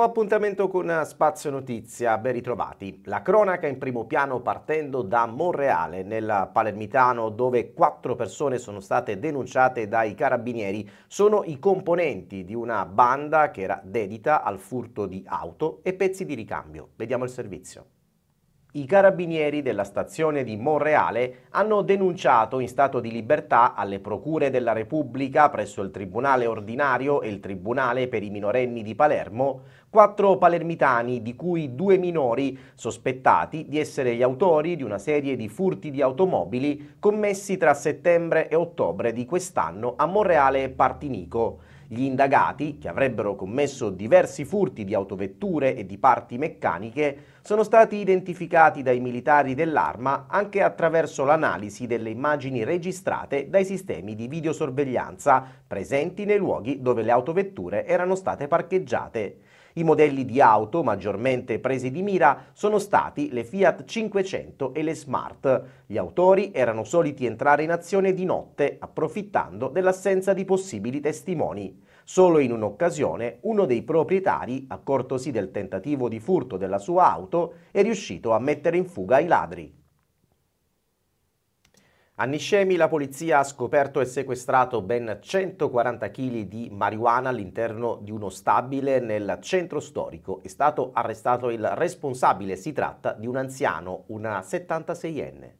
Nuovo appuntamento con eh, Spazio Notizia, ben ritrovati. La cronaca in primo piano partendo da Monreale, nel Palermitano, dove quattro persone sono state denunciate dai carabinieri. Sono i componenti di una banda che era dedita al furto di auto e pezzi di ricambio. Vediamo il servizio. I carabinieri della stazione di Monreale hanno denunciato in stato di libertà alle procure della Repubblica presso il Tribunale Ordinario e il Tribunale per i minorenni di Palermo quattro palermitani, di cui due minori, sospettati di essere gli autori di una serie di furti di automobili commessi tra settembre e ottobre di quest'anno a Monreale e Partinico. Gli indagati, che avrebbero commesso diversi furti di autovetture e di parti meccaniche, sono stati identificati dai militari dell'arma anche attraverso l'analisi delle immagini registrate dai sistemi di videosorveglianza presenti nei luoghi dove le autovetture erano state parcheggiate. I modelli di auto maggiormente presi di mira sono stati le Fiat 500 e le Smart. Gli autori erano soliti entrare in azione di notte, approfittando dell'assenza di possibili testimoni. Solo in un'occasione uno dei proprietari, accortosi del tentativo di furto della sua auto, è riuscito a mettere in fuga i ladri. A Niscemi la polizia ha scoperto e sequestrato ben 140 kg di marijuana all'interno di uno stabile nel centro storico. È stato arrestato il responsabile, si tratta di un anziano, una 76enne.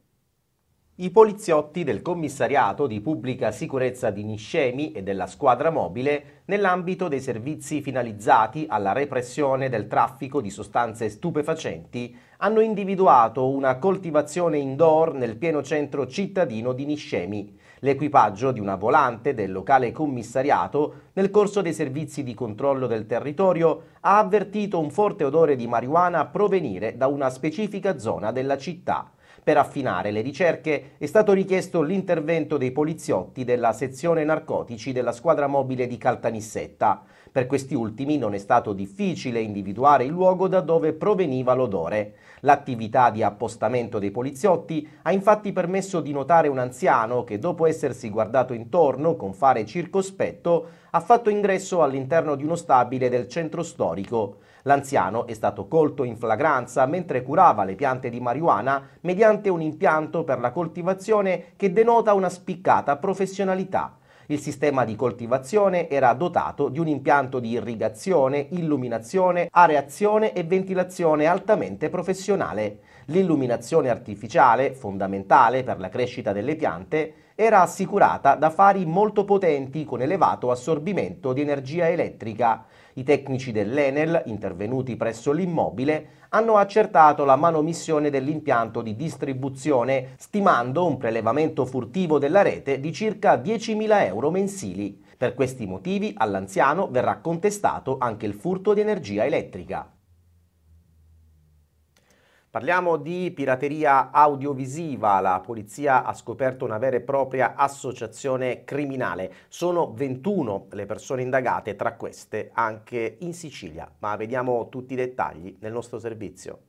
I poliziotti del commissariato di pubblica sicurezza di Niscemi e della squadra mobile nell'ambito dei servizi finalizzati alla repressione del traffico di sostanze stupefacenti hanno individuato una coltivazione indoor nel pieno centro cittadino di Niscemi, l'equipaggio di una volante del locale commissariato nel corso dei servizi di controllo del territorio ha avvertito un forte odore di marijuana provenire da una specifica zona della città per affinare le ricerche è stato richiesto l'intervento dei poliziotti della sezione narcotici della squadra mobile di Caltanissetta. Per questi ultimi non è stato difficile individuare il luogo da dove proveniva l'odore. L'attività di appostamento dei poliziotti ha infatti permesso di notare un anziano che dopo essersi guardato intorno con fare circospetto ha fatto ingresso all'interno di uno stabile del centro storico. L'anziano è stato colto in flagranza mentre curava le piante di marijuana mediante un impianto per la coltivazione che denota una spiccata professionalità. Il sistema di coltivazione era dotato di un impianto di irrigazione, illuminazione, areazione e ventilazione altamente professionale. L'illuminazione artificiale, fondamentale per la crescita delle piante, era assicurata da fari molto potenti con elevato assorbimento di energia elettrica. I tecnici dell'Enel, intervenuti presso l'immobile, hanno accertato la manomissione dell'impianto di distribuzione, stimando un prelevamento furtivo della rete di circa 10.000 euro mensili. Per questi motivi all'anziano verrà contestato anche il furto di energia elettrica. Parliamo di pirateria audiovisiva, la polizia ha scoperto una vera e propria associazione criminale. Sono 21 le persone indagate, tra queste anche in Sicilia, ma vediamo tutti i dettagli nel nostro servizio.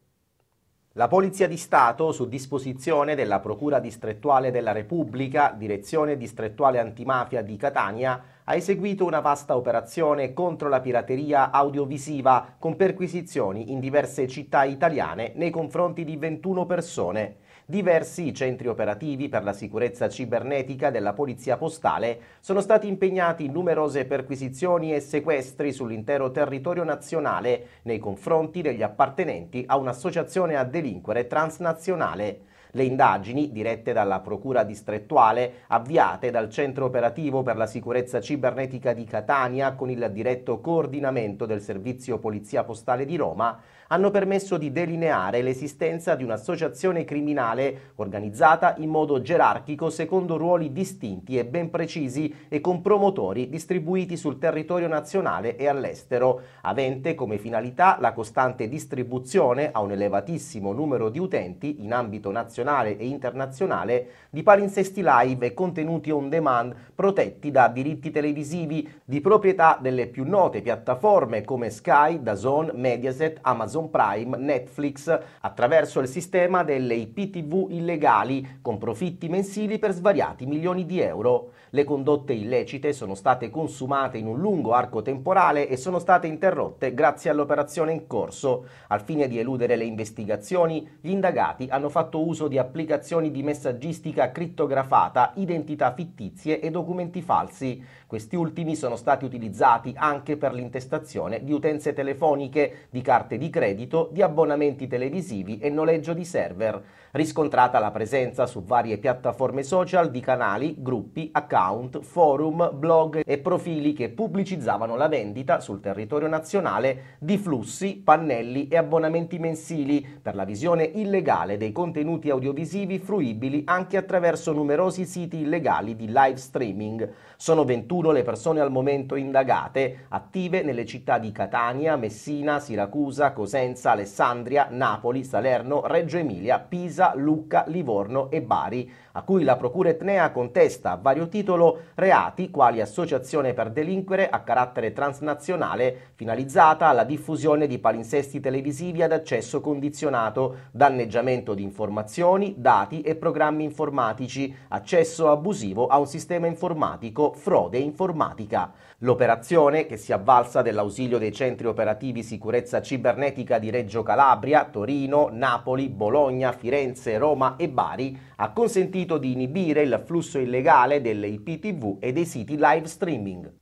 La Polizia di Stato, su disposizione della Procura distrettuale della Repubblica, Direzione distrettuale antimafia di Catania, ha eseguito una vasta operazione contro la pirateria audiovisiva con perquisizioni in diverse città italiane nei confronti di 21 persone. Diversi centri operativi per la sicurezza cibernetica della Polizia Postale sono stati impegnati in numerose perquisizioni e sequestri sull'intero territorio nazionale nei confronti degli appartenenti a un'associazione a delinquere transnazionale. Le indagini, dirette dalla Procura distrettuale, avviate dal Centro Operativo per la Sicurezza Cibernetica di Catania con il diretto coordinamento del Servizio Polizia Postale di Roma, hanno permesso di delineare l'esistenza di un'associazione criminale organizzata in modo gerarchico secondo ruoli distinti e ben precisi e con promotori distribuiti sul territorio nazionale e all'estero, avente come finalità la costante distribuzione a un elevatissimo numero di utenti in ambito nazionale e internazionale di palinsesti live e contenuti on demand protetti da diritti televisivi di proprietà delle più note piattaforme come Sky, Dazon, Mediaset, Amazon Amazon Prime, Netflix, attraverso il sistema delle IPTV illegali, con profitti mensili per svariati milioni di euro. Le condotte illecite sono state consumate in un lungo arco temporale e sono state interrotte grazie all'operazione in corso. Al fine di eludere le investigazioni, gli indagati hanno fatto uso di applicazioni di messaggistica crittografata, identità fittizie e documenti falsi. Questi ultimi sono stati utilizzati anche per l'intestazione di utenze telefoniche, di carte di credito, credito di abbonamenti televisivi e noleggio di server riscontrata la presenza su varie piattaforme social di canali, gruppi, account, forum, blog e profili che pubblicizzavano la vendita sul territorio nazionale di flussi, pannelli e abbonamenti mensili per la visione illegale dei contenuti audiovisivi fruibili anche attraverso numerosi siti illegali di live streaming. Sono 21 le persone al momento indagate, attive nelle città di Catania, Messina, Siracusa, Cosenza, Alessandria, Napoli, Salerno, Reggio Emilia, Pisa, Pisa, Lucca, Livorno e Bari, a cui la Procura etnea contesta a vario titolo reati quali associazione per delinquere a carattere transnazionale finalizzata alla diffusione di palinsesti televisivi ad accesso condizionato, danneggiamento di informazioni, dati e programmi informatici, accesso abusivo a un sistema informatico, frode informatica. L'operazione, che si avvalsa dell'ausilio dei centri operativi sicurezza cibernetica di Reggio Calabria, Torino, Napoli, Bologna, Firenze, Firenze, Roma e Bari ha consentito di inibire il flusso illegale delle IPTV e dei siti live streaming.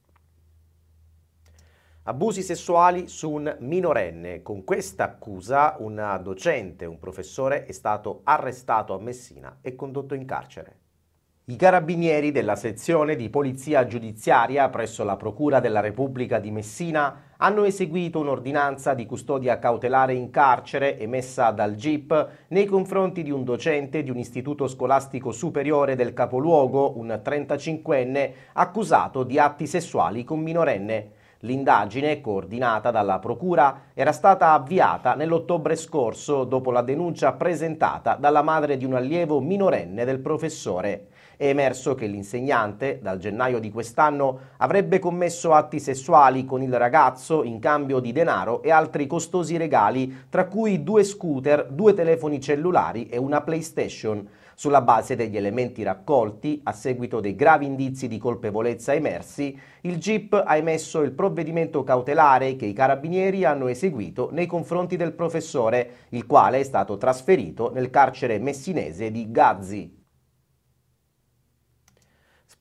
Abusi sessuali su un minorenne. Con questa accusa una docente, un professore è stato arrestato a Messina e condotto in carcere. I carabinieri della sezione di polizia giudiziaria presso la Procura della Repubblica di Messina hanno eseguito un'ordinanza di custodia cautelare in carcere emessa dal GIP nei confronti di un docente di un istituto scolastico superiore del capoluogo, un 35enne, accusato di atti sessuali con minorenne. L'indagine, coordinata dalla Procura, era stata avviata nell'ottobre scorso dopo la denuncia presentata dalla madre di un allievo minorenne del professore è emerso che l'insegnante, dal gennaio di quest'anno, avrebbe commesso atti sessuali con il ragazzo in cambio di denaro e altri costosi regali, tra cui due scooter, due telefoni cellulari e una PlayStation. Sulla base degli elementi raccolti, a seguito dei gravi indizi di colpevolezza emersi, il GIP ha emesso il provvedimento cautelare che i carabinieri hanno eseguito nei confronti del professore, il quale è stato trasferito nel carcere messinese di Gazzi.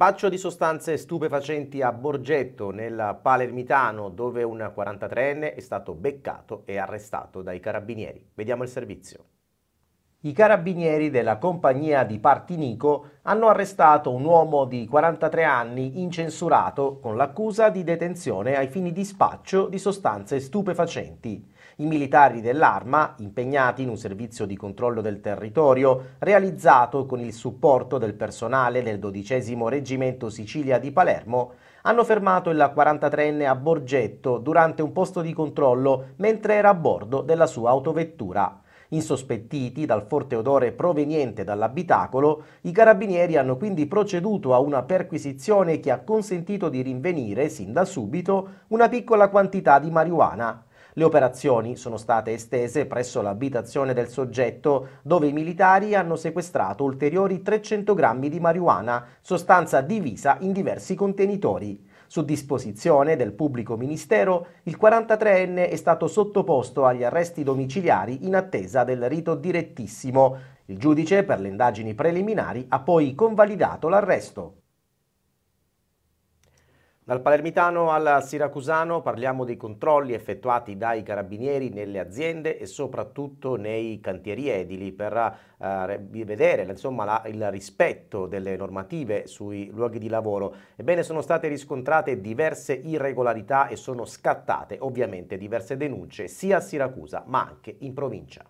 Spaccio di sostanze stupefacenti a Borgetto, nel Palermitano, dove un 43enne è stato beccato e arrestato dai carabinieri. Vediamo il servizio. I carabinieri della compagnia di Partinico hanno arrestato un uomo di 43 anni incensurato con l'accusa di detenzione ai fini di spaccio di sostanze stupefacenti. I militari dell'arma, impegnati in un servizio di controllo del territorio realizzato con il supporto del personale del 12 Reggimento Sicilia di Palermo, hanno fermato il 43enne a Borgetto durante un posto di controllo mentre era a bordo della sua autovettura. Insospettiti dal forte odore proveniente dall'abitacolo, i carabinieri hanno quindi proceduto a una perquisizione che ha consentito di rinvenire, sin da subito, una piccola quantità di marijuana. Le operazioni sono state estese presso l'abitazione del soggetto, dove i militari hanno sequestrato ulteriori 300 grammi di marijuana, sostanza divisa in diversi contenitori. Su disposizione del pubblico ministero, il 43enne è stato sottoposto agli arresti domiciliari in attesa del rito direttissimo. Il giudice, per le indagini preliminari, ha poi convalidato l'arresto. Dal palermitano al siracusano parliamo dei controlli effettuati dai carabinieri nelle aziende e soprattutto nei cantieri edili per eh, vedere insomma, la, il rispetto delle normative sui luoghi di lavoro. Ebbene sono state riscontrate diverse irregolarità e sono scattate ovviamente diverse denunce sia a Siracusa ma anche in provincia.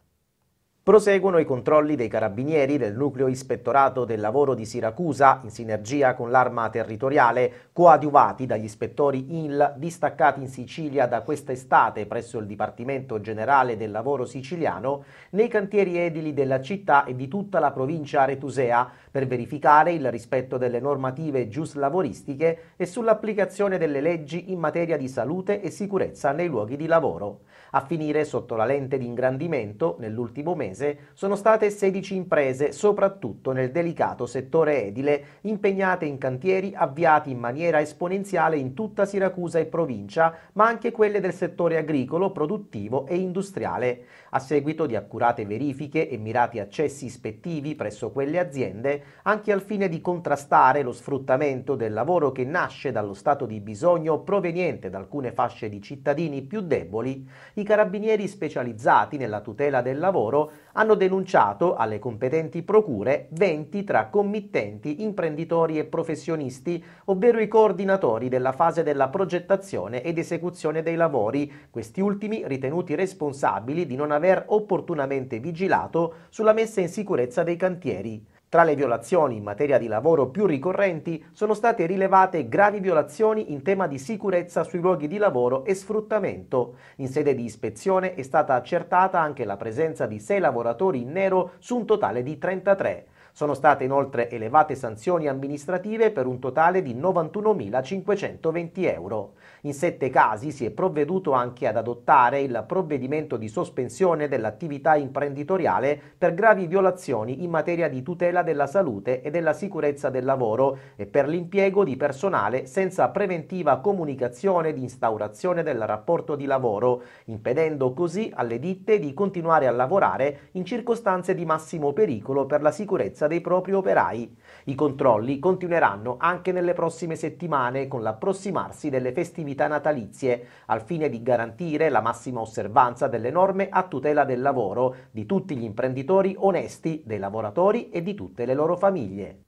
Proseguono i controlli dei carabinieri del nucleo ispettorato del lavoro di Siracusa in sinergia con l'arma territoriale, coadiuvati dagli ispettori INL distaccati in Sicilia da quest'estate presso il Dipartimento Generale del Lavoro Siciliano, nei cantieri edili della città e di tutta la provincia aretusea per verificare il rispetto delle normative giuslavoristiche e sull'applicazione delle leggi in materia di salute e sicurezza nei luoghi di lavoro. A finire sotto la lente di ingrandimento, nell'ultimo mese, sono state 16 imprese, soprattutto nel delicato settore edile, impegnate in cantieri avviati in maniera esponenziale in tutta Siracusa e provincia, ma anche quelle del settore agricolo, produttivo e industriale. A seguito di accurate verifiche e mirati accessi ispettivi presso quelle aziende, anche al fine di contrastare lo sfruttamento del lavoro che nasce dallo stato di bisogno proveniente da alcune fasce di cittadini più deboli, i carabinieri specializzati nella tutela del lavoro hanno denunciato alle competenti procure 20 tra committenti, imprenditori e professionisti, ovvero i coordinatori della fase della progettazione ed esecuzione dei lavori, questi ultimi ritenuti responsabili di non aver opportunamente vigilato sulla messa in sicurezza dei cantieri. Tra le violazioni in materia di lavoro più ricorrenti sono state rilevate gravi violazioni in tema di sicurezza sui luoghi di lavoro e sfruttamento. In sede di ispezione è stata accertata anche la presenza di sei lavoratori in nero su un totale di 33. Sono state inoltre elevate sanzioni amministrative per un totale di 91.520 euro. In sette casi si è provveduto anche ad adottare il provvedimento di sospensione dell'attività imprenditoriale per gravi violazioni in materia di tutela della salute e della sicurezza del lavoro e per l'impiego di personale senza preventiva comunicazione di instaurazione del rapporto di lavoro, impedendo così alle ditte di continuare a lavorare in circostanze di massimo pericolo per la sicurezza sicurezza dei propri operai. I controlli continueranno anche nelle prossime settimane con l'approssimarsi delle festività natalizie, al fine di garantire la massima osservanza delle norme a tutela del lavoro di tutti gli imprenditori onesti, dei lavoratori e di tutte le loro famiglie.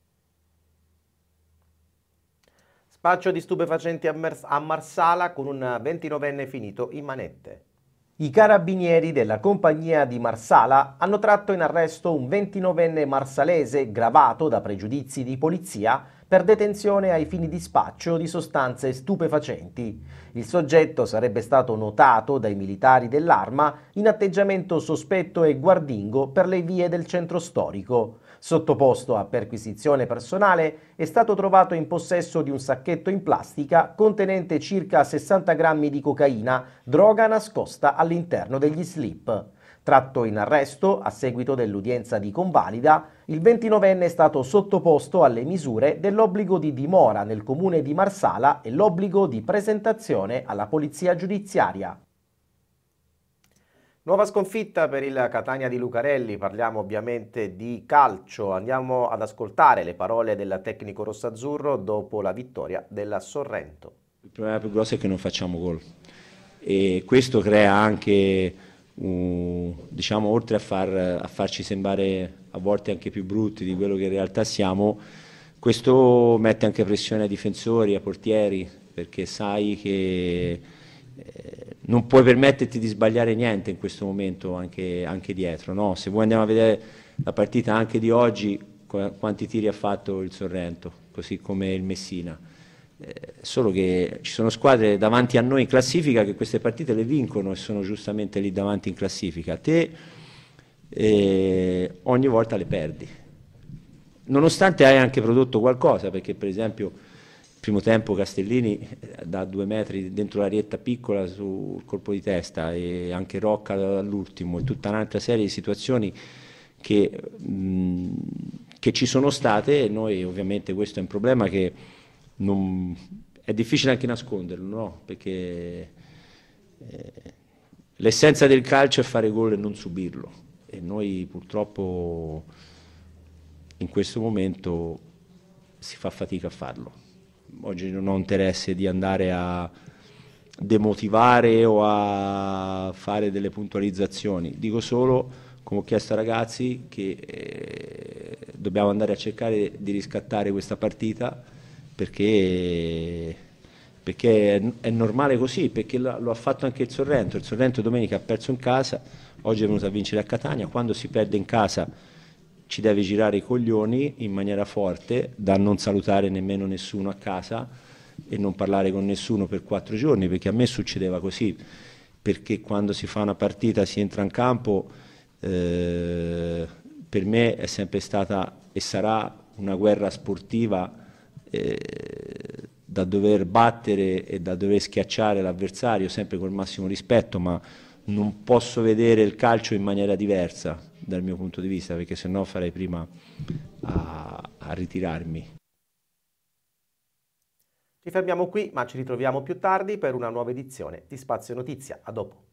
Spaccio di stupefacenti a, Mars a Marsala con un 29enne finito in manette. I carabinieri della compagnia di Marsala hanno tratto in arresto un 29enne marsalese gravato da pregiudizi di polizia per detenzione ai fini di spaccio di sostanze stupefacenti. Il soggetto sarebbe stato notato dai militari dell'arma in atteggiamento sospetto e guardingo per le vie del centro storico. Sottoposto a perquisizione personale, è stato trovato in possesso di un sacchetto in plastica contenente circa 60 grammi di cocaina, droga nascosta all'interno degli slip. Tratto in arresto a seguito dell'udienza di convalida, il 29enne è stato sottoposto alle misure dell'obbligo di dimora nel comune di Marsala e l'obbligo di presentazione alla polizia giudiziaria. Nuova sconfitta per il Catania di Lucarelli, parliamo ovviamente di calcio, andiamo ad ascoltare le parole del tecnico rossazzurro dopo la vittoria della Sorrento. Il problema più grosso è che non facciamo gol e questo crea anche, uh, diciamo, oltre a, far, a farci sembrare a volte anche più brutti di quello che in realtà siamo, questo mette anche pressione ai difensori, ai portieri, perché sai che... Eh, non puoi permetterti di sbagliare niente in questo momento anche, anche dietro. No? Se voi andiamo a vedere la partita anche di oggi, qu quanti tiri ha fatto il Sorrento, così come il Messina. Eh, solo che ci sono squadre davanti a noi in classifica che queste partite le vincono e sono giustamente lì davanti in classifica. Te eh, ogni volta le perdi. Nonostante hai anche prodotto qualcosa, perché per esempio primo tempo Castellini eh, da due metri dentro l'arietta piccola sul colpo di testa e anche Rocca dall'ultimo e tutta un'altra serie di situazioni che, mh, che, ci sono state e noi ovviamente questo è un problema che non, è difficile anche nasconderlo no? perché eh, l'essenza del calcio è fare gol e non subirlo e noi purtroppo in questo momento si fa fatica a farlo oggi non ho interesse di andare a demotivare o a fare delle puntualizzazioni, dico solo come ho chiesto ai ragazzi che eh, dobbiamo andare a cercare di riscattare questa partita perché, perché è, normale così, perché lo ha fatto anche il Sorrento, il Sorrento domenica ha perso in casa, oggi è venuto a vincere a Catania, quando si perde in casa ci deve girare i coglioni in maniera forte da non salutare nemmeno nessuno a casa e non parlare con nessuno per quattro giorni, perché a me succedeva così, perché quando si fa una partita, si entra in campo, eh, per me è sempre stata e sarà una guerra sportiva eh, da dover battere e da dover schiacciare l'avversario sempre col massimo rispetto, ma non posso vedere il calcio in maniera diversa, dal mio punto di vista, perché se no farei prima a, a ritirarmi. Ci fermiamo qui, ma ci ritroviamo più tardi per una nuova edizione di Spazio Notizia. A dopo.